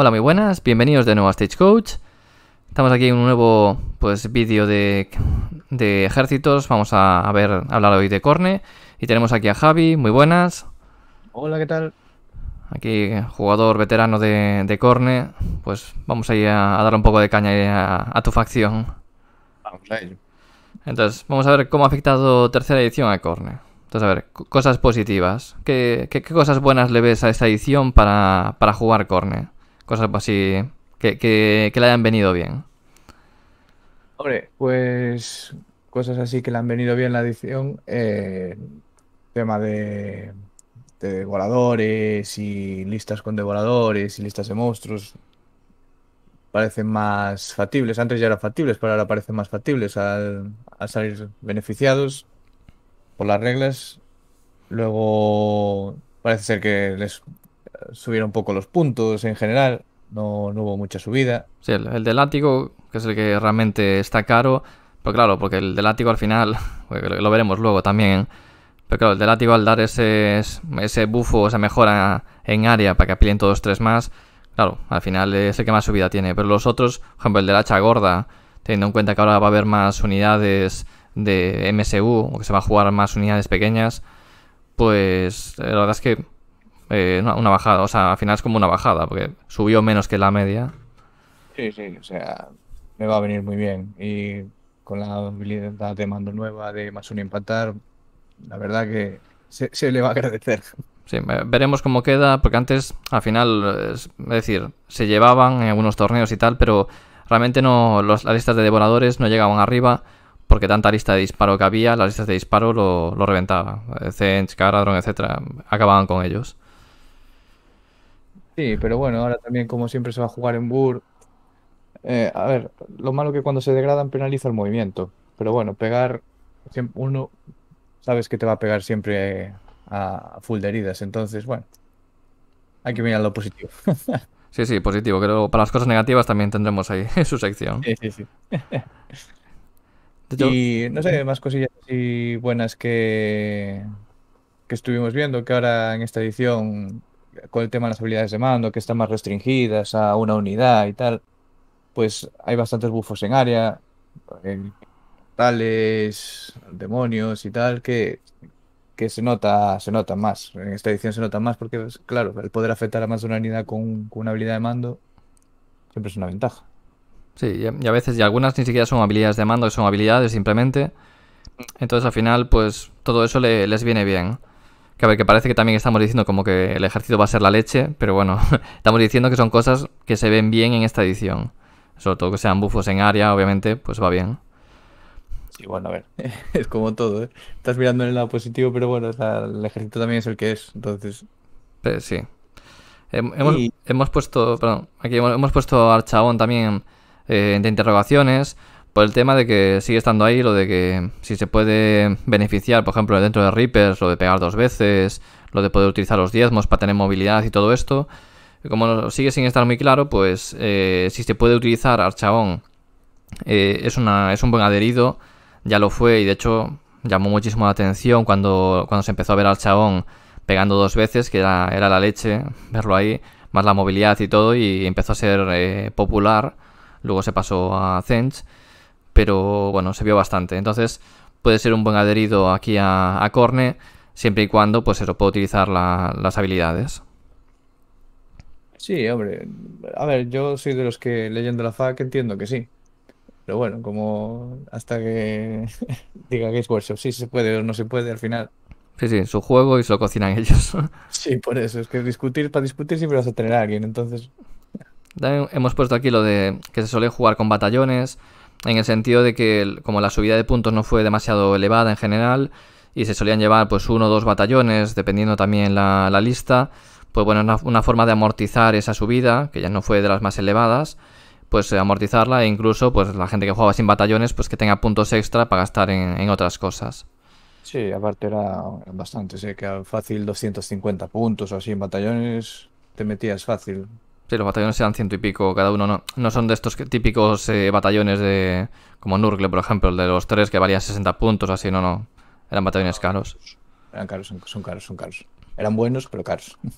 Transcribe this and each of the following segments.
Hola, muy buenas, bienvenidos de nuevo a Stagecoach. Estamos aquí en un nuevo pues, vídeo de, ejércitos. Vamos a, ver, hablar hoy de Corne. Y tenemos aquí a Javi, muy buenas. Hola, ¿qué tal? Aquí, jugador veterano de, de Corne. Pues vamos a ir a, dar un poco de caña eh, a, tu facción. Vamos Entonces, vamos a ver cómo ha afectado tercera edición a Corne. Entonces, a ver, cosas positivas. ¿Qué, qué, cosas buenas le ves a esta edición para, para jugar Corne? Cosas así que, que, le hayan venido bien. Hombre, pues cosas así que le han venido bien la edición. Eh, tema de, de, devoradores y listas con devoradores y listas de monstruos. Parecen más factibles. Antes ya eran factibles, pero ahora parecen más factibles al salir beneficiados por las reglas. Luego parece ser que les subieron un poco los puntos en general, no, hubo mucha subida. Sí, el, del ático, que es el que realmente está caro, pero claro, porque el del ático al final, pues, lo veremos luego también, pero claro, el del ático al dar ese, ese bufo, esa mejora en área para que apilen todos tres más, claro, al final es el que más subida tiene, pero los otros, por ejemplo, el de la hacha gorda, teniendo en cuenta que ahora va a haber más unidades de MSU, o que se va a jugar más unidades pequeñas, pues la verdad es que eh, una, bajada, o sea, al final es como una bajada, porque subió menos que la media. Sí, sí, o sea, me va a venir muy bien. Y con la habilidad de mando nueva de más un impactar, la verdad que se, le va a agradecer. Sí, veremos cómo queda, porque antes, al final, es decir, se llevaban en algunos torneos y tal, pero realmente no las listas de devoradores no llegaban arriba porque tanta lista de disparo que había, las listas de disparo lo, lo reventaban. Zench, eh, etcétera, acababan con ellos. Sí, pero bueno, ahora también como siempre se va a jugar en Bur. Eh, a ver, lo malo que cuando se degradan penaliza el movimiento. Pero bueno, pegar, uno sabes que te va a pegar siempre a full de heridas. Entonces, bueno, hay que mirar lo positivo. Sí, sí, positivo. Creo para las cosas negativas también tendremos ahí su sección. Sí, sí, sí. y no sé, más cosillas y buenas que, que estuvimos viendo, que ahora en esta edición con el tema de las habilidades de mando, que están más restringidas a una unidad y tal, pues hay bastantes bufos en área, en tales, demonios y tal, que, que se nota se nota más. En esta edición se nota más porque, pues, claro, el poder afectar a más de una unidad con, una habilidad de mando siempre es una ventaja. Sí, y a veces, y algunas ni siquiera son habilidades de mando, son habilidades simplemente. Entonces al final, pues todo eso les viene bien. Que a ver, que parece que también estamos diciendo como que el ejército va a ser la leche, pero bueno, estamos diciendo que son cosas que se ven bien en esta edición. Sobre todo que sean bufos en área, obviamente, pues va bien. Sí, bueno, a ver, es como todo, ¿eh? Estás mirando en el lado positivo, pero bueno, el ejército también es el que es, entonces... sí. Hemos, puesto, perdón, aquí hemos, puesto al chabón también eh, de interrogaciones por el tema de que sigue estando ahí lo de que si se puede beneficiar, por ejemplo, dentro de Reapers, lo de pegar dos veces, lo de poder utilizar los diezmos para tener movilidad y todo esto. Como sigue sin estar muy claro, pues eh, si se puede utilizar Archaon, eh, es, una, es un buen adherido, ya lo fue y de hecho llamó muchísimo la atención cuando, cuando se empezó a ver chabón pegando dos veces, que era, la leche verlo ahí, más la movilidad y todo, y empezó a ser eh, popular, luego se pasó a Zench pero bueno, se vio bastante. Entonces puede ser un buen adherido aquí a, Corne, siempre y cuando pues lo pueda utilizar las habilidades. Sí, hombre. A ver, yo soy de los que leyendo la FAC entiendo que sí. Pero bueno, como hasta que diga es Workshop, sí se puede o no se puede al final. Sí, sí, su juego y se lo cocinan ellos. sí, por eso. Es que discutir, para discutir siempre vas a tener a alguien, entonces. hemos puesto aquí lo de que se suele jugar con batallones, en el sentido de que como la subida de puntos no fue demasiado elevada en general y se solían llevar pues uno o dos batallones, dependiendo también la, lista, pues bueno, una, forma de amortizar esa subida, que ya no fue de las más elevadas, pues eh, amortizarla e incluso pues la gente que jugaba sin batallones pues que tenga puntos extra para gastar en, otras cosas. Sí, aparte era bastante, sé que fácil 250 puntos o así en batallones te metías fácil, Sí, los batallones eran ciento y pico cada uno, no, no son de estos típicos eh, batallones de como Nurgle, por ejemplo, el de los tres que valía 60 puntos, así, no, no. Eran batallones caros. Eran caros, son caros, son caros. Eran buenos, pero caros.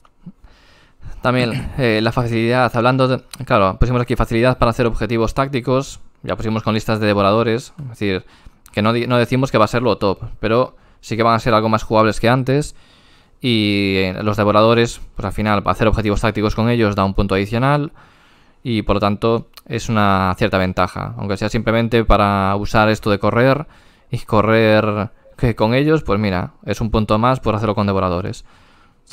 También eh, la facilidad, hablando de, Claro, pusimos aquí facilidad para hacer objetivos tácticos, ya pusimos con listas de devoradores, es decir, que no, no decimos que va a ser lo top, pero sí que van a ser algo más jugables que antes y eh, los devoradores, pues al final, para hacer objetivos tácticos con ellos da un punto adicional y por lo tanto es una cierta ventaja. Aunque sea simplemente para usar esto de correr y correr eh, con ellos, pues mira, es un punto más por hacerlo con devoradores.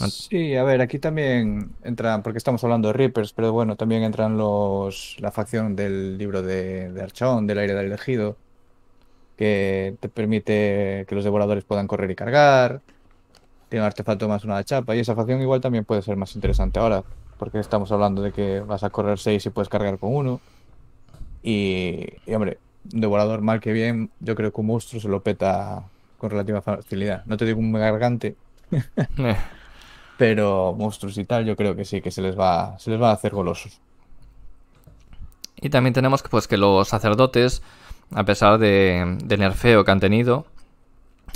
Sí, a ver, aquí también entran, porque estamos hablando de Reapers, pero bueno, también entran los la facción del libro de, de del aire del elegido, que te permite que los devoradores puedan correr y cargar tiene un artefacto más una chapa. Y esa facción igual también puede ser más interesante ahora, porque estamos hablando de que vas a correr 6 y puedes cargar con uno. Y, hombre, devorador mal que bien, yo creo que un monstruo se lo peta con relativa facilidad. No te digo un gargante, eh. pero monstruos y tal, yo creo que sí, que se les va, se les va a hacer golosos. Y también tenemos que, pues, que los sacerdotes, a pesar de, del nerfeo que han tenido,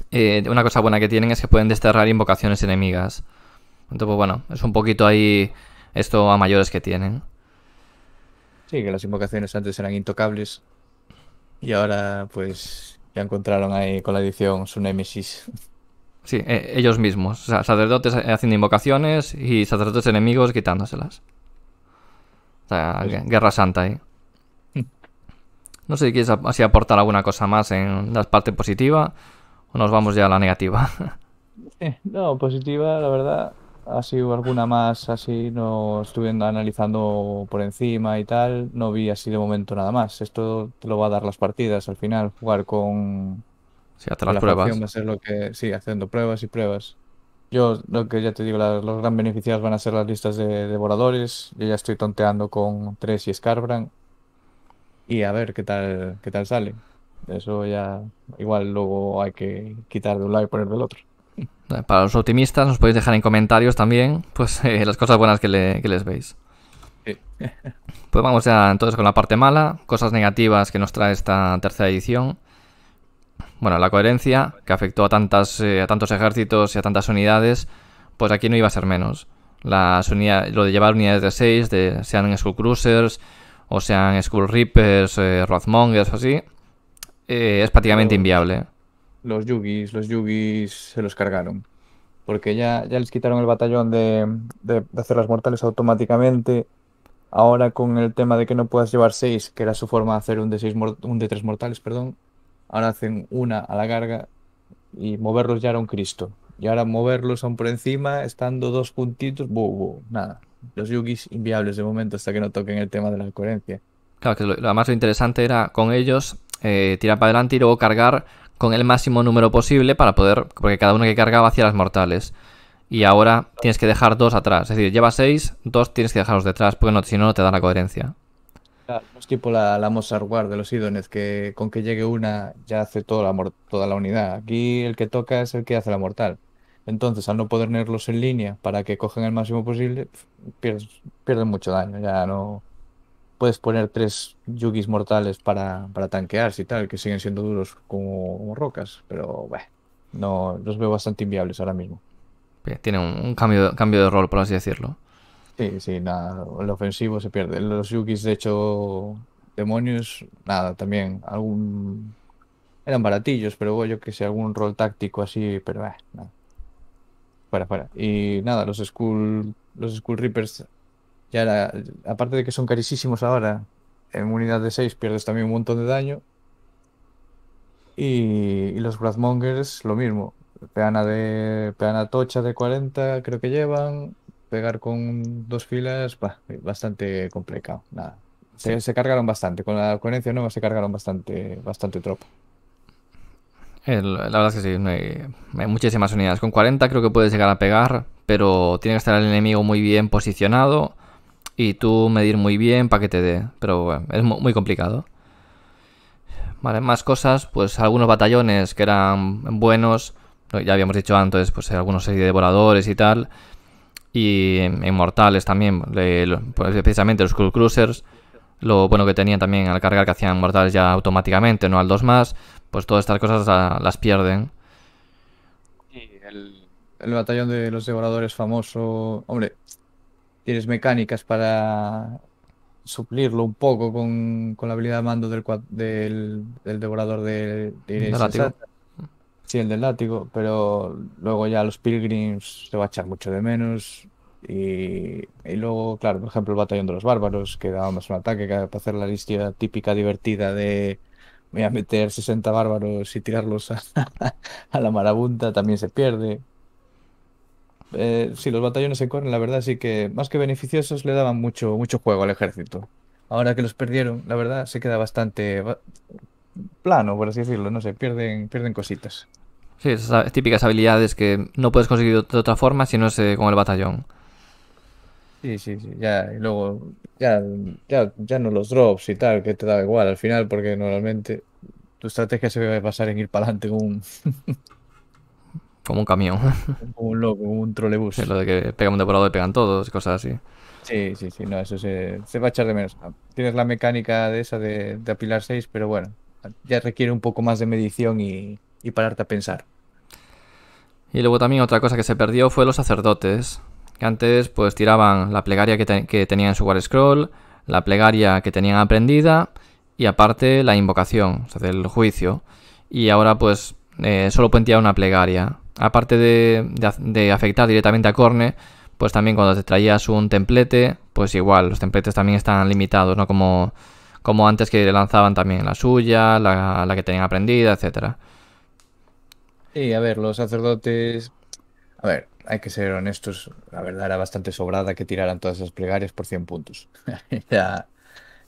eh, una cosa buena que tienen es que pueden desterrar invocaciones enemigas. Entonces, pues bueno, es un poquito ahí esto a mayores que tienen. Sí, que las invocaciones antes eran intocables. Y ahora, pues, ya encontraron ahí con la edición su nemesis Sí, e, ellos mismos. O sea, sacerdotes haciendo invocaciones y sacerdotes enemigos quitándoselas. O sea, pues guerra santa ahí. Mm. No sé si quieres así aportar alguna cosa más en la parte positiva. ¿O nos vamos ya a la negativa? no, positiva, la verdad. Ha sido alguna más así, no estuve analizando por encima y tal. No vi así de momento nada más. Esto te lo va a dar las partidas al final, jugar con. Sí, las la pruebas. Va a ser lo que, sí, haciendo pruebas y pruebas. Yo, lo que ya te digo, los gran beneficiados van a ser las listas de devoradores. Yo ya estoy tonteando con tres y Scarbrand. Y a ver qué tal, qué tal sale. Eso ya igual luego hay que quitar de un lado y poner del otro. Para los optimistas nos podéis dejar en comentarios también pues eh, las cosas buenas que, les veis. Pues vamos ya entonces con la parte mala, cosas negativas que nos trae esta tercera edición. Bueno, la coherencia que afectó a, tantas, eh, a tantos ejércitos y a tantas unidades, pues aquí no iba a ser menos. Las lo de llevar unidades de 6, sean Skull Cruisers o sean Skull Reapers, eh, o así, eh, es prácticamente inviable. Los yugis, los yugis se los cargaron. Porque ya, ya les quitaron el batallón de, de, hacer las mortales automáticamente. Ahora con el tema de que no puedas llevar seis, que era su forma de hacer un de, seis un de tres mortales, perdón. Ahora hacen una a la carga y moverlos ya era un Cristo. Y ahora moverlos aún por encima, estando dos puntitos, buh, nada. Los yugis inviables de momento hasta que no toquen el tema de la coherencia. Claro, que lo, más interesante era con ellos eh, tirar para adelante y luego cargar con el máximo número posible para poder, porque cada uno que cargaba hacía las mortales. Y ahora tienes que dejar dos atrás. Es decir, lleva seis, dos tienes que dejarlos detrás, porque no, si no, no te da la coherencia. Claro, es tipo la, la War de los Idones, que con que llegue una ya hace toda la, toda la unidad. Aquí el que toca es el que hace la mortal. Entonces, al no poder tenerlos en línea para que cogen el máximo posible, pierden mucho daño. Ya no, puedes poner tres yugis mortales para, para tanquear y tal, que siguen siendo duros como, rocas, pero bueno, no, los veo bastante inviables ahora mismo. Tiene un, cambio, cambio de rol, por así decirlo. Sí, sí, nada, el ofensivo se pierde. Los yugis, de hecho, demonios, nada, también algún... Eran baratillos, pero yo que sé, algún rol táctico así, pero eh, nada. Fuera, fuera. Y nada, los Skull, los Skull Reapers y aparte de que son carísimos ahora, en unidad de 6 pierdes también un montón de daño. Y, y los Wrathmongers, lo mismo. Peana de peana tocha de 40 creo que llevan. Pegar con dos filas, bastante complicado. Nada. Se, cargaron bastante. Con la coherencia nueva se cargaron bastante, bastante tropa. la verdad es que sí, hay, hay, muchísimas unidades. Con 40 creo que puedes llegar a pegar, pero tiene que estar el enemigo muy bien posicionado y tú medir muy bien para que te dé. Pero bueno, es muy complicado. Vale, más cosas, pues algunos batallones que eran buenos, ya habíamos dicho antes, pues algunos serie de devoradores y tal, y inmortales también, pues precisamente los Cruisers, lo bueno que tenían también al cargar que hacían mortales ya automáticamente, no al dos más, pues todas estas cosas las pierden. Y el, el batallón de los devoradores famoso, hombre, tienes mecánicas para suplirlo un poco con, la habilidad de mando del, del, del devorador de, látigo. Sí, el del látigo, pero luego ya los pilgrims se va a echar mucho de menos. Y, luego, claro, por ejemplo, el batallón de los bárbaros, que daba más un ataque para hacer la lista típica divertida de voy a meter 60 bárbaros y tirarlos a la marabunta, también se pierde eh, sí, los batallones se corren, la verdad, sí que más que beneficiosos le daban mucho, mucho juego al ejército. Ahora que los perdieron, la verdad, se queda bastante plano, por así decirlo, no sé, pierden, pierden cositas. Sí, esas típicas habilidades que no puedes conseguir de otra forma si no es eh, con el batallón. Sí, sí, sí, ya, y luego, ya, ya, no los drops y tal, que te da igual al final, porque normalmente tu estrategia se debe a basar en ir para adelante con un... Como un camión. Como un loco, un trolebús. Es lo de que pegan un devorador y pegan todos, cosas así. Sí, sí, sí, no, eso se, va a echar de menos. Ah, tienes la mecánica de esa de, apilar 6, pero bueno, ya requiere un poco más de medición y, pararte a pensar. Y luego también otra cosa que se perdió fue los sacerdotes, que antes pues tiraban la plegaria que, tenían en su War Scroll, la plegaria que tenían aprendida y aparte la invocación, o sea, del juicio. Y ahora pues eh, solo pueden tirar una plegaria aparte de, afectar directamente a Corne, pues también cuando te traías un templete, pues igual, los templetes también están limitados, ¿no? Como, como antes que lanzaban también la suya, la, que tenían aprendida, etcétera. Y a ver, los sacerdotes. A ver, hay que ser honestos. La verdad era bastante sobrada que tiraran todas esas plegarias por 100 puntos.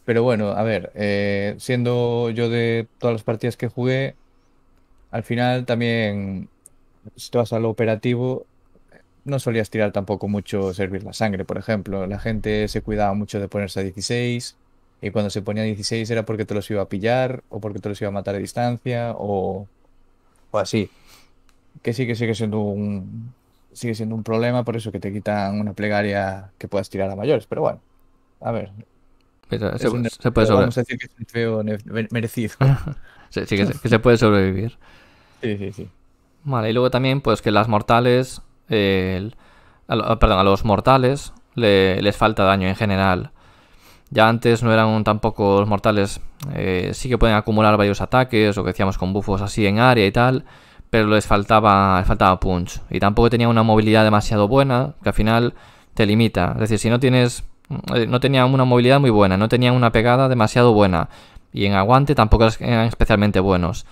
Pero bueno, a ver, eh, siendo yo de todas las partidas que jugué, al final también si te vas a lo operativo, no solías tirar tampoco mucho servir la sangre, por ejemplo. La gente se cuidaba mucho de ponerse a 16 y cuando se ponía a 16 era porque te los iba a pillar o porque te los iba a matar a distancia o, o así. Que sí que sigue siendo un sigue siendo un problema, por eso que te quitan una plegaria que puedas tirar a mayores, pero bueno. A ver. se, Vamos a decir que es un feo merecido. que se puede sobrevivir. Sí, sí, sí y luego también, pues que las mortales. a, perdón, a los mortales les falta daño en general. Ya antes no eran tampoco los mortales. Eh, sí que pueden acumular varios ataques, o que decíamos con bufos así en área y tal. Pero les faltaba, les faltaba punch. Y tampoco tenía una movilidad demasiado buena, que al final te limita. Es decir, si no tienes. Eh, no tenía una movilidad muy buena, no tenía una pegada demasiado buena. Y en aguante tampoco eran especialmente buenos.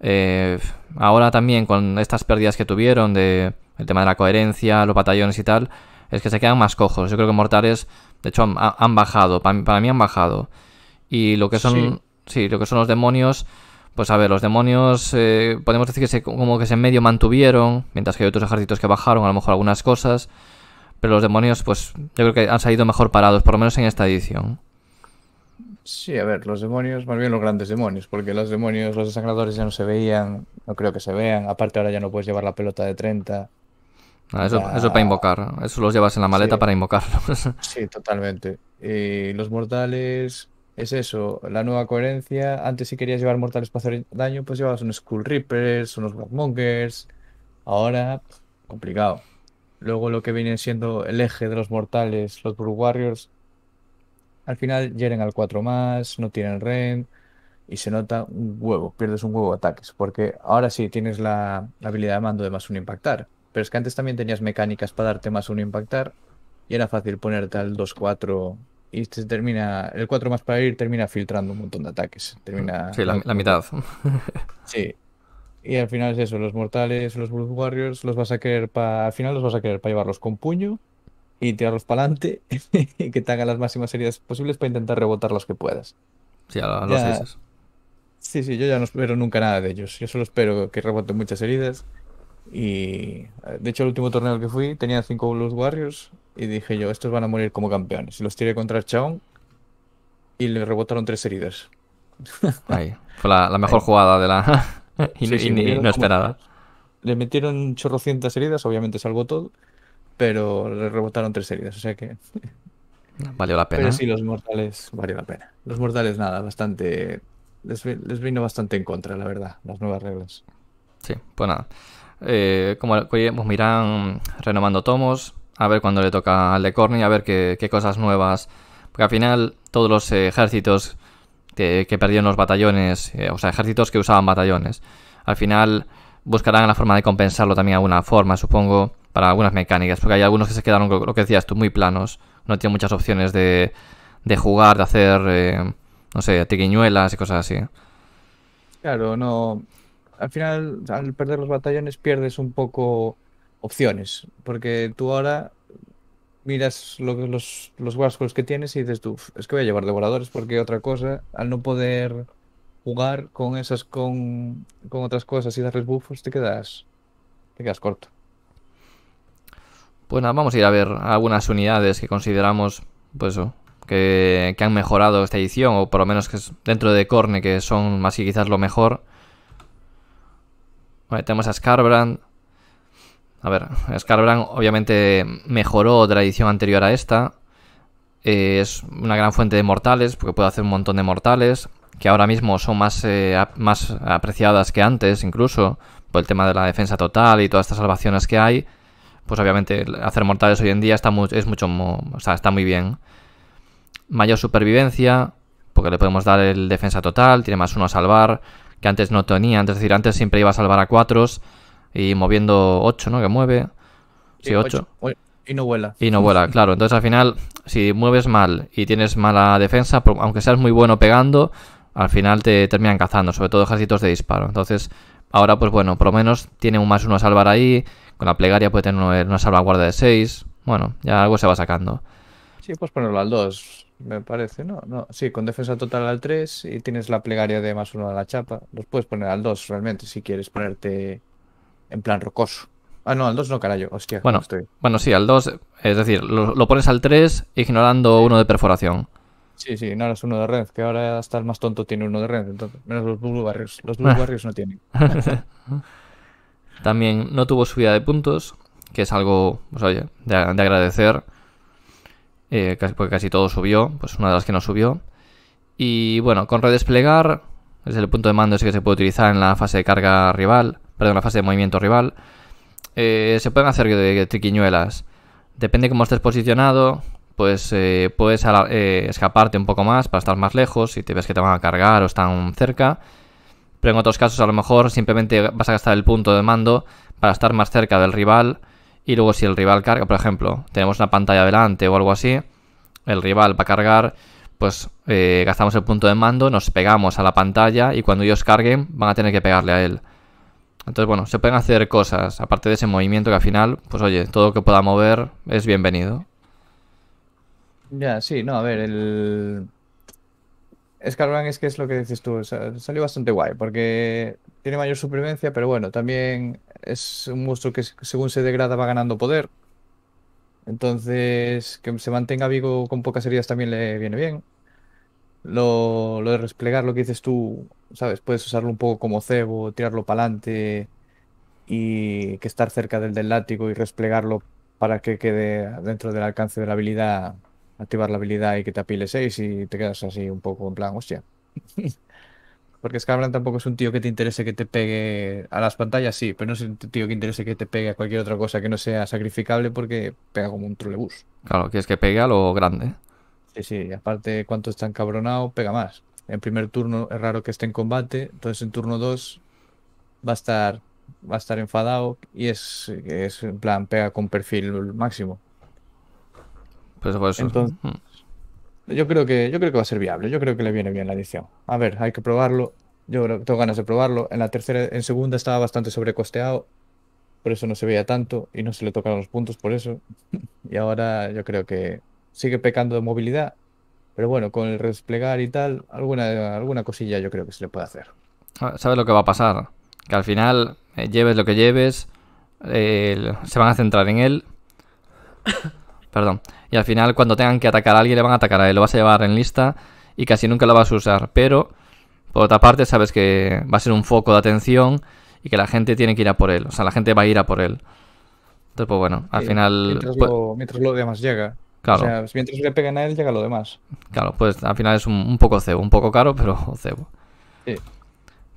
Eh, ahora también con estas pérdidas que tuvieron de el tema de la coherencia, los batallones y tal, es que se quedan más cojos. Yo creo que Mortales, de hecho, han, bajado, para mí, han bajado. Y lo que son, sí. lo que son los demonios, pues a ver, los demonios eh, podemos decir que se, como que se medio mantuvieron, mientras que hay otros ejércitos que bajaron, a lo mejor algunas cosas, pero los demonios, pues yo creo que han salido mejor parados, por lo menos en esta edición. Sí, a ver, los demonios, más bien los grandes demonios, porque los demonios, los desangradores ya no se veían, no creo que se vean. Aparte, ahora ya no puedes llevar la pelota de 30. Ah, eso, eso, para invocar, eso los llevas en la maleta para invocarlos. Sí, totalmente. Y los mortales, es eso, la nueva coherencia. Antes, si querías llevar mortales para hacer daño, pues llevabas unos Skull Reapers, unos Blackmongers. Ahora, complicado. Luego, lo que viene siendo el eje de los mortales, los Blood Warriors, al final llegan al 4 más, no tienen rend y se nota un huevo, pierdes un huevo de ataques, porque ahora sí tienes la, habilidad de mando de más uno impactar, pero es que antes también tenías mecánicas para darte más uno impactar y era fácil ponerte al 2-4 y se termina, el 4 más para ir termina filtrando un montón de ataques. Termina sí, la, mitad. Sí. Y al final es eso, los mortales, los blue Warriors, los vas a querer para. Al final los vas a querer para llevarlos con puño y tirarlos para adelante y que te hagan las máximas heridas posibles para intentar rebotar las que puedas. Sí, a los Sí, sí, yo ya no espero nunca nada de ellos. Yo solo espero que reboten muchas heridas. Y de hecho, el último torneo al que fui tenía cinco Blues Warriors y dije yo, estos van a morir como campeones. Y los tiré contra el chabón. y le rebotaron tres heridas. fue la, mejor jugada de la. y, no Le metieron chorrocientas heridas, obviamente salvo todo pero le rebotaron tres heridas, o sea que... Valió la pena. Pero sí, los mortales, valió la pena. Los mortales, nada, bastante... Les, vino bastante en contra, la verdad, las nuevas reglas. Sí, pues nada. Eh, como pues miran renovando tomos, a ver cuando le toca al de Corny, a ver qué, cosas nuevas. Porque al final todos los ejércitos que, que perdieron los batallones, eh, o sea, ejércitos que usaban batallones, al final buscarán la forma de compensarlo también de alguna forma, supongo para algunas mecánicas, porque hay algunos que se quedaron, lo que decías tú, muy planos, no tienen muchas opciones de, de jugar, de hacer, eh, no sé, triquiñuelas y cosas así. Claro, no. Al final, al perder los batallones, pierdes un poco opciones, porque tú ahora miras lo, los, los que tienes y dices tú, es que voy a llevar devoradores, porque otra cosa, al no poder jugar con esas, con, con otras cosas y darles buffos, te quedas, te quedas corto. Pues nada, vamos a ir a ver algunas unidades que consideramos, pues que, han mejorado esta edición, o por lo menos que dentro de Corne, que son más y quizás lo mejor. tenemos a Scarbrand. A ver, Scarbrand obviamente mejoró de la edición anterior a esta. Eh, es una gran fuente de mortales, porque puede hacer un montón de mortales, que ahora mismo son más, eh, más apreciadas que antes, incluso, por el tema de la defensa total y todas estas salvaciones que hay pues obviamente hacer mortales hoy en día está, muy, es mucho, está muy bien. Mayor supervivencia, porque le podemos dar el defensa total, tiene más uno a salvar, que antes no tenía, antes, decir, antes siempre iba a salvar a cuatro y moviendo ocho, ¿no? Que mueve. Sí, 8. Y no vuela. Y no vuela, claro. Entonces al final, si mueves mal y tienes mala defensa, aunque seas muy bueno pegando, al final te terminan cazando, sobre todo ejércitos de disparo. Entonces, Ahora, pues bueno, por lo menos tiene un más uno a salvar ahí. Con la plegaria puede tener una salvaguarda de 6. Bueno, ya algo se va sacando. Sí, pues ponerlo al 2, me parece, ¿no? no Sí, con defensa total al 3 y tienes la plegaria de más uno a la chapa. Los puedes poner al 2 realmente si quieres ponerte en plan rocoso. Ah, no, al 2 no, carajo. Hostia, bueno, Bueno, sí, al 2. Es decir, lo, lo pones al 3 ignorando uno de perforación. Sí, sí, no es uno de red, que ahora hasta el más tonto tiene uno de red, entonces, menos los Blue barrios, Los Blue barrios ah. no tienen. También no tuvo subida de puntos, que es algo, pues, de, agradecer, eh, porque casi todo subió, pues una de las que no subió. Y bueno, con redesplegar, es el punto de mando ese que se puede utilizar en la fase de carga rival, perdón, en la fase de movimiento rival, eh, se pueden hacer triquiñuelas. Depende cómo estés posicionado, pues puedes eh, eh, escaparte un poco más para estar más lejos si te ves que te van a cargar o están cerca. Pero en otros casos a lo mejor simplemente vas a gastar el punto de mando para estar más cerca del rival y luego si el rival carga, por ejemplo, tenemos una pantalla delante o algo así, el rival va a cargar, pues eh, gastamos el punto de mando, nos pegamos a la pantalla y cuando ellos carguen van a tener que pegarle a él. Entonces, bueno, se pueden hacer cosas, aparte de ese movimiento que al final, pues oye, todo lo que pueda mover es bienvenido. Ya, sí, no, a ver, el... Scarvan es que es lo que dices tú, salió bastante guay, porque tiene mayor supervivencia, pero bueno, también es un monstruo que según se degrada va ganando poder. Entonces, que se mantenga vivo con pocas heridas también le viene bien. Lo, de resplegar, lo que dices tú, ¿sabes? Puedes usarlo un poco como cebo, tirarlo para adelante y que estar cerca del, del látigo y resplegarlo para que quede dentro del alcance de la habilidad activar la habilidad y que te apile 6 y te quedas así un poco en plan, hostia. Porque Scabran tampoco es un tío que te interese que te pegue a las pantallas, sí, pero no es un tío que interese que te pegue a cualquier otra cosa que no sea sacrificable porque pega como un trolebús. Claro, que es que pegue a lo grande. Sí, sí, aparte cuánto está encabronado, pega más. En primer turno es raro que esté en combate, entonces en turno 2 va a estar va a estar enfadado y es, es en plan pega con perfil máximo. Pues mm. yo, creo que, yo creo que va a ser viable. Yo creo que le viene bien la edición. A ver, hay que probarlo. Yo tengo ganas de probarlo. En la tercera, en segunda estaba bastante sobrecosteado. Por eso no se veía tanto y no se le tocaron los puntos por eso. y ahora yo creo que sigue pecando de movilidad. Pero bueno, con el resplegar y tal, alguna, alguna cosilla yo creo que se le puede hacer. Ah, ¿Sabes lo que va a pasar? Que al final, eh, lleves lo que lleves, eh, se van a centrar en él. Perdón. Y al final, cuando tengan que atacar a alguien, le van a atacar a él. Lo vas a llevar en lista y casi nunca lo vas a usar. Pero, por otra parte, sabes que va a ser un foco de atención y que la gente tiene que ir a por él. O sea, la gente va a ir a por él. Entonces, pues bueno, al final. Pues mientras, lo, demás llega. Claro. O sea, mientras le peguen a él, llega lo demás. Claro, pues al final es un, poco cebo. Un poco caro, pero cebo. Sí.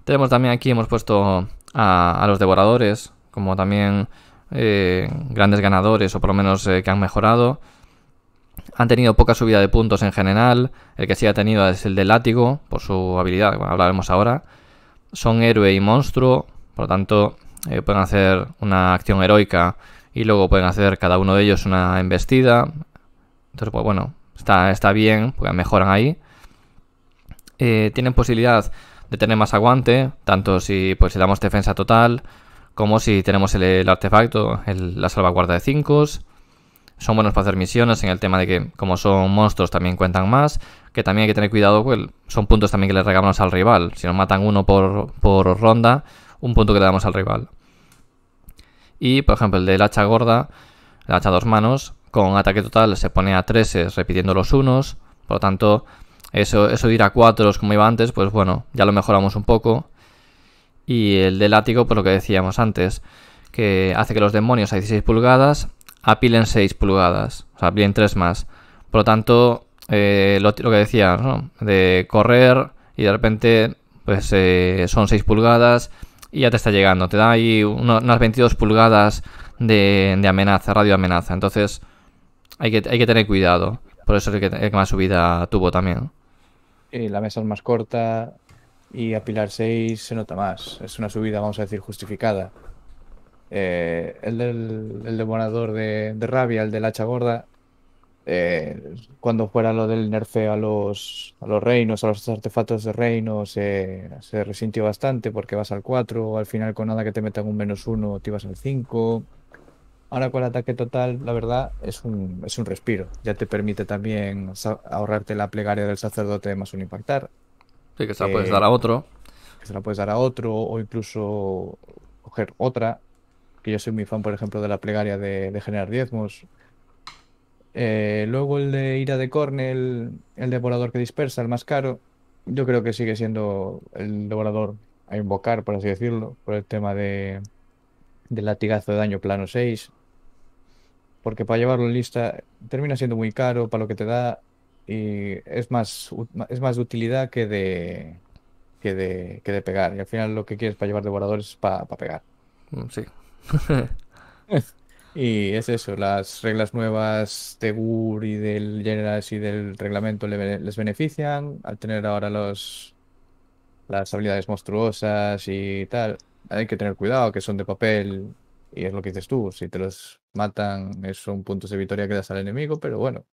Tenemos también aquí, hemos puesto a los devoradores, como también eh, grandes ganadores o por lo menos eh, que han mejorado. Han tenido poca subida de puntos en general. El que sí ha tenido es el de látigo, por su habilidad, hablaremos ahora. Son héroe y monstruo, por lo tanto, eh, pueden hacer una acción heroica y luego pueden hacer cada uno de ellos una embestida. Entonces, pues bueno, está, está bien, pues mejoran ahí. tienen posibilidad de tener más aguante, tanto si pues si damos defensa total como si tenemos el, artefacto, la salvaguarda de 5. Son buenos para hacer misiones en el tema de que, como son monstruos, también cuentan más. Que también hay que tener cuidado, pues, son puntos también que le regalamos al rival. Si nos matan uno por, ronda, un punto que le damos al rival. Y, por ejemplo, el del hacha gorda, el hacha dos manos, con ataque total se pone a 3 repitiendo los unos. Por lo tanto, eso, eso de ir a 4 como iba antes, pues bueno, ya lo mejoramos un poco y el del látigo, por pues, lo que decíamos antes, que hace que los demonios a 16 pulgadas apilen 6 pulgadas, o sea, apilen 3 más. Por lo tanto, eh, lo, que decía, ¿no? de correr y de repente pues eh, son 6 pulgadas y ya te está llegando, te da ahí unas 22 pulgadas de, de, amenaza, radio amenaza. Entonces hay que, hay que tener cuidado, por eso es que, el que más subida tuvo también. Y eh, la mesa es más corta, y a pilar 6 se nota más. Es una subida, vamos a decir, justificada. Eh, el del el devorador de, rabia, el del hacha gorda, eh, cuando fuera lo del nerfe a los, a los reinos, a los artefactos de reino se resintió bastante porque vas al 4, al final con nada que te metan un menos 1 te ibas al 5. Ahora con el ataque total, la verdad, es un, es un respiro. Ya te permite también ahorrarte la plegaria del sacerdote más un impactar. Sí, que se la puedes eh, dar a otro. Que se la puedes dar a otro o incluso coger otra. Que yo soy muy fan, por ejemplo, de la plegaria de, generar diezmos. Eh, luego el de ira de Cornel, el devorador que dispersa, el más caro. Yo creo que sigue siendo el devorador a invocar, por así decirlo, por el tema de del latigazo de daño plano 6. Porque para llevarlo en lista termina siendo muy caro para lo que te da y es más, es más de utilidad que de, que de, que de pegar. Y al final lo que quieres para llevar devoradores es para pegar. Mm, sí. y es eso, las reglas nuevas de GUR y del general y del reglamento les benefician al tener ahora los las habilidades monstruosas y tal. Hay que tener cuidado que son de papel y es lo que dices tú, si te los matan es un punto de victoria que das al enemigo, pero bueno,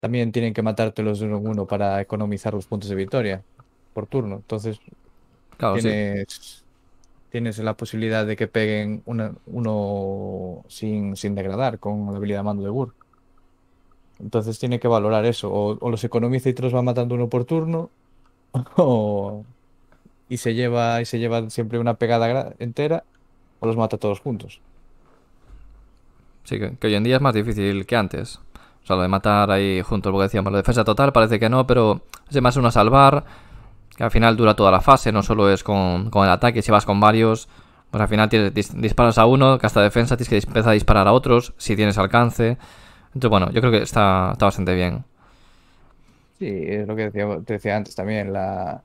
también tienen que matártelos de uno en uno para economizar los puntos de victoria por turno. Entonces, tienes, tienes, la posibilidad de que peguen uno sin, sin, degradar con la habilidad mando de Gur. Entonces tiene que valorar eso. O, los economiza y te los va matando uno por turno. O, y se lleva y se lleva siempre una pegada entera. O los mata todos juntos. Sí, que hoy en día es más difícil que antes. O sea, lo de matar ahí junto lo que decíamos, la defensa total parece que no, pero es más una salvar, que al final dura toda la fase, no solo es con, el ataque, si vas con varios, pues al final tienes, disparas a uno, que hasta defensa, tienes que empezar a disparar a otros, si tienes alcance. Entonces, bueno, yo creo que está, bastante bien. Sí, es lo que decía, te decía antes también, la,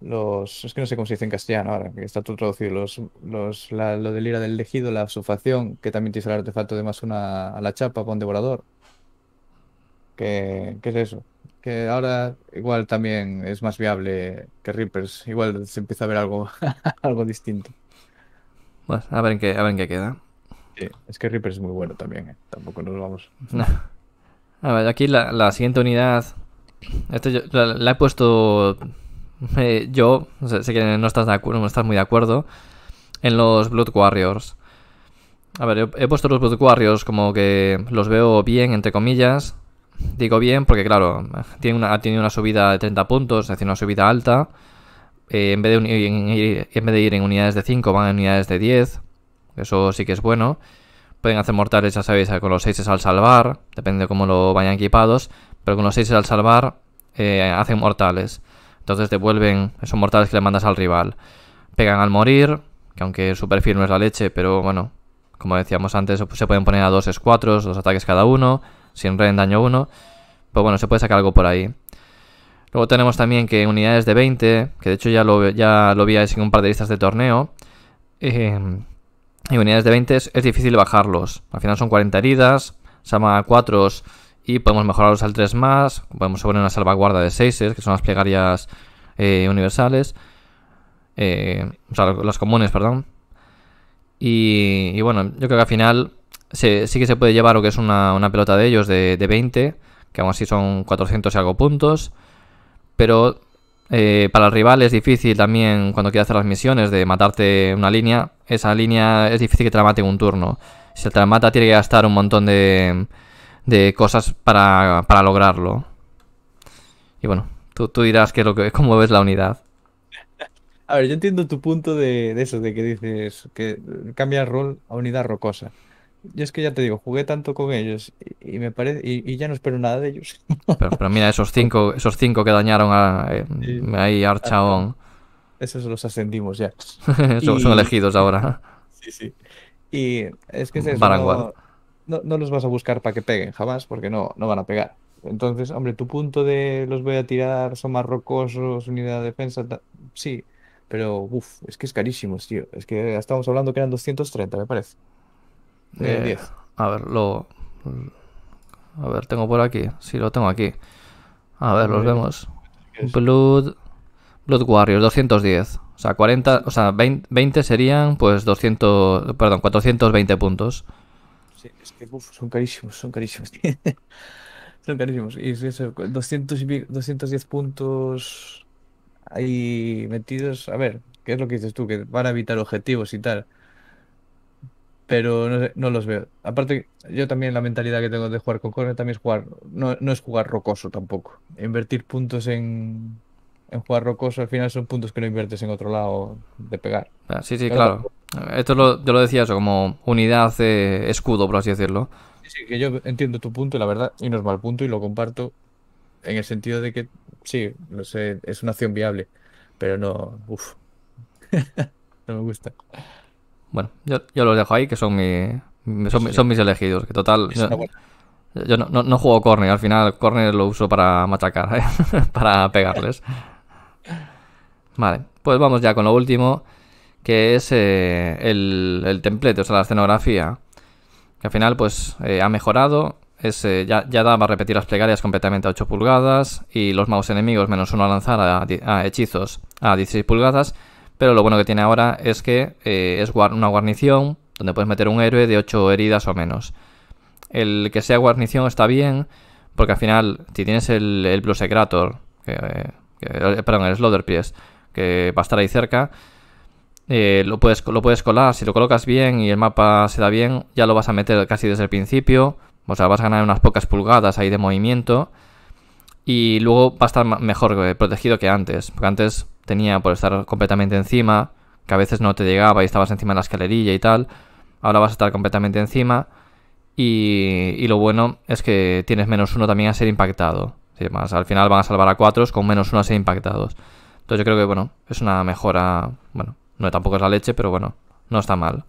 los es que no sé cómo se dice en castellano ahora que está todo traducido los, los lo del ira del elegido la subfacción que también tienes el artefacto de más una a la chapa con devorador ¿Qué es eso. Que ahora igual también es más viable que Reapers. Igual se empieza a ver algo, algo distinto. Pues a ver en qué, a ver qué queda. Sí, es que Reapers es muy bueno también, ¿eh? tampoco nos vamos. A ver, aquí la, siguiente unidad. la, he puesto eh, yo, sé, que no estás, de no muy de acuerdo, en los Blood Warriors. A ver, he puesto los Blood Warriors como que los veo bien, entre comillas. Digo bien porque, claro, tiene una, ha tenido una subida de 30 puntos, es decir, una subida alta. Eh, en, vez de ir en unidades de 5, van en unidades de 10. Eso sí que es bueno. Pueden hacer mortales, ya sabéis, con los 6 al salvar, depende de cómo lo vayan equipados. Pero con los 6 al salvar, eh, hacen mortales. Entonces devuelven esos mortales que le mandas al rival. Pegan al morir, que aunque su perfil no es la leche, pero bueno, como decíamos antes, se pueden poner a dos 4 dos ataques cada uno sin en daño uno. Pues bueno, se puede sacar algo por ahí. Luego tenemos también que unidades de 20, que de hecho ya lo, ya lo vi en un par de listas de torneo. Em, y unidades de 20 es, difícil bajarlos. Al final son 40 heridas, Sama a 4 y podemos mejorarlos al 3 más. Podemos poner una salvaguarda de 6, que son las plegarias eh, universales. Eh, o sea, las comunes, perdón. Y, y, bueno, yo creo que al final sí, sí que se puede llevar lo que es una, pelota de ellos de, 20, que aún así son 400 y algo puntos. Pero eh, para el rival es difícil también cuando quiere hacer las misiones de matarte una línea. Esa línea es difícil que te la mate en un turno. Si te la mata tiene que gastar un montón de, de cosas para, para, lograrlo. Y bueno, tú, dirás que lo que, cómo ves la unidad. A ver, yo entiendo tu punto de, eso, de que dices que cambia rol a unidad rocosa. Yo es que ya te digo, jugué tanto con ellos y, me parece y, ya no espero nada de ellos. Pero, mira, esos cinco, esos cinco que dañaron a, eh, Archaon. Esos los ascendimos ya. son, elegidos ahora. Sí, sí. Y es que es no, los vas a buscar para que peguen jamás, porque no, no van a pegar. Entonces, hombre, tu punto de los voy a tirar, son más rocosos, unidad de defensa, sí. Pero, uff, es que es carísimo, tío. Es que estamos hablando que eran 230, me parece. Eh, a ver, lo. A ver, tengo por aquí. Sí, lo tengo aquí. A ver, los vemos. Blood. Blood Warriors, 210. O sea, 40, o sea, 20, serían pues 200, perdón, 420 puntos. Sí, son carísimos, son carísimos. son carísimos. Y eso, 200 210 puntos ahí metidos. A ver, ¿qué es lo que dices tú? Que van a evitar objetivos y tal pero no, los veo. Aparte, yo también la mentalidad que tengo de jugar con corner también es jugar, no, no es jugar rocoso tampoco. Invertir puntos en, jugar rocoso al final son puntos que no inviertes en otro lado de pegar. Ah, sí, sí, claro. Esto lo, yo lo decía eso, como unidad escudo, por así decirlo. Sí, que yo entiendo tu punto, la verdad, y no es mal punto, y lo comparto en el sentido de que sí, no sé, es una acción viable, pero no, uff, no me gusta. Bueno, yo, yo los dejo ahí, que son, son, mis elegidos. Que total. Yo, no, juego corner, al final corner lo uso para machacar, eh, para pegarles. Vale, pues vamos ya con lo último, que es eh, el, el, templete, o sea, la escenografía. Que al final, pues, eh, ha mejorado. Es, ya, ya daba a repetir las plegarias completamente a 8 pulgadas y los magos enemigos menos uno a lanzar a hechizos a 16 pulgadas pero lo bueno que tiene ahora es que eh, es una guarnición donde puedes meter un héroe de 8 heridas o menos. El que sea guarnición está bien, porque al final, si tienes el, el Secrator, eh, perdón, el Slaughterpiece, que va a estar ahí cerca, eh, lo, puedes, lo puedes colar. Si lo colocas bien y el mapa se da bien, ya lo vas a meter casi desde el principio. O sea, vas a ganar unas pocas pulgadas ahí de movimiento. Y luego va a estar mejor protegido que antes. Porque antes tenía por estar completamente encima, que a veces no te llegaba y estabas encima de la escalerilla y tal, ahora vas a estar completamente encima. Y, y lo bueno es que tienes menos uno también a ser impactado. más, al final van a salvar a cuatro con menos uno a ser impactados. Entonces yo creo que, bueno, es una mejora. Bueno, no tampoco es la leche, pero bueno, no está mal.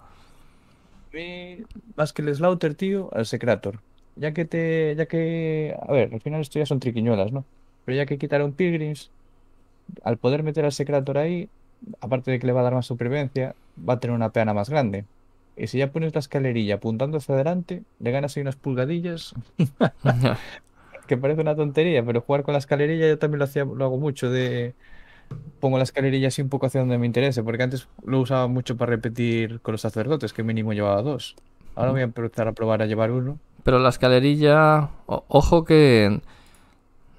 Más que el Slaughter, tío, al secretor Ya que te. Ya que. A ver, al final esto ya son triquiñuelas, ¿no? Pero ya que quitaron Pilgrims, al poder meter al Secretor ahí, aparte de que le va a dar más supervivencia, va a tener una peana más grande. Y si ya pones la escalerilla apuntando hacia adelante, le ganas ahí unas pulgadillas. que parece una tontería, pero jugar con la escalerilla yo también lo, hacía, lo hago mucho. de Pongo la escalerilla sin un poco hacia donde me interese, porque antes lo usaba mucho para repetir con los sacerdotes, que mínimo llevaba dos. Ahora voy a empezar a probar a llevar uno. Pero la escalerilla, ojo que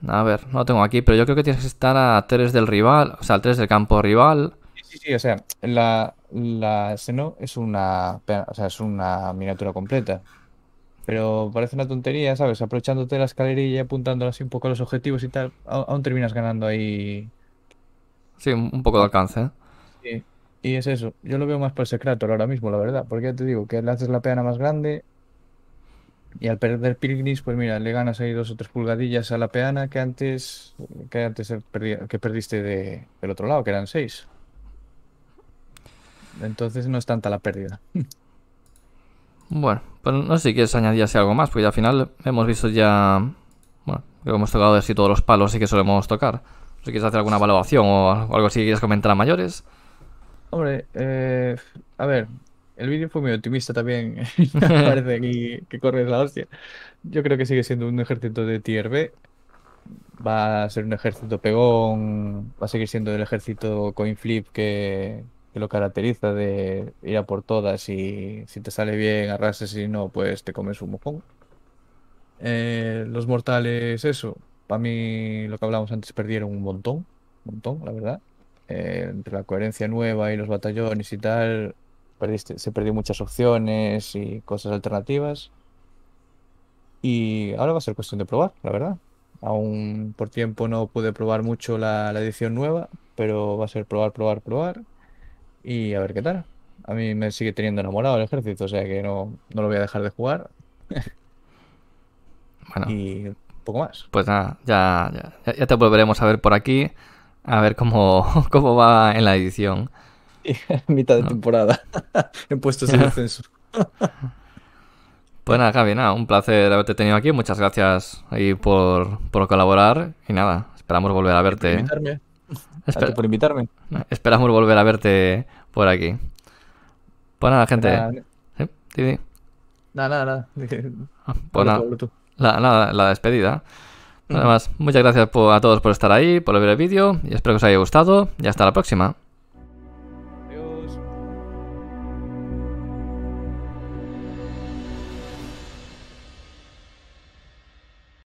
a ver, no lo tengo aquí, pero yo creo que tienes que estar a 3 del rival, o sea, al 3 del campo rival. Sí, sí, o sea, la, la Seno es una, es una miniatura completa. Pero parece una tontería, ¿sabes? Aprovechándote la escalerilla y apuntando así un poco a los objetivos y tal, aún terminas ganando ahí. Sí, un poco de alcance. Sí. Y es eso. Yo lo veo más por el ahora mismo, la verdad. Porque ya te digo que le haces la peana más grande, y al perder Pilgrims, pues mira, le ganas ahí dos o tres pulgadillas a la peana que antes que antes que perdiste de, del otro lado, que eran seis. Entonces no es tanta la pérdida. Bueno, pues no sé si quieres añadir algo más, porque al final hemos visto ya. Bueno, creo hemos tocado así todos los palos y que solemos tocar. Si quieres hacer alguna evaluación o algo así que quieres comentar a mayores. Hombre, eh, a ver, el vídeo fue muy optimista también. Parece que, que corres la hostia. Yo creo que sigue siendo un ejército de tier B. Va a ser un ejército pegón. Va a seguir siendo el ejército coin flip que, lo caracteriza de ir a por todas y si te sale bien arrases y si no, pues te comes un mojón. Eh, los mortales, eso. Para mí, lo que hablábamos antes, perdieron un montón. Un montón, la verdad. Eh, entre la coherencia nueva y los batallones y tal, se perdió muchas opciones y cosas alternativas. Y ahora va a ser cuestión de probar, la verdad. Aún por tiempo no pude probar mucho la, la edición nueva, pero va a ser probar, probar, probar y a ver qué tal. A mí me sigue teniendo enamorado el ejército, o sea que no, no lo voy a dejar de jugar. bueno. Y poco más. Pues nada, ya, ya, ya, te volveremos a ver por aquí, a ver cómo, cómo va en la edición. mitad de temporada. en puestos de descenso. pues nada, Gaby un placer haberte tenido aquí. Muchas gracias ahí por, colaborar. Y nada, esperamos volver a verte. Por invitarme. por invitarme. Esperamos volver a verte por aquí. Pues nada, gente. Nada, nada. nada. Ah, pues nada. La, despedida. Nada más, muchas gracias a todos por estar ahí, por ver el vídeo y espero que os haya gustado y hasta la próxima.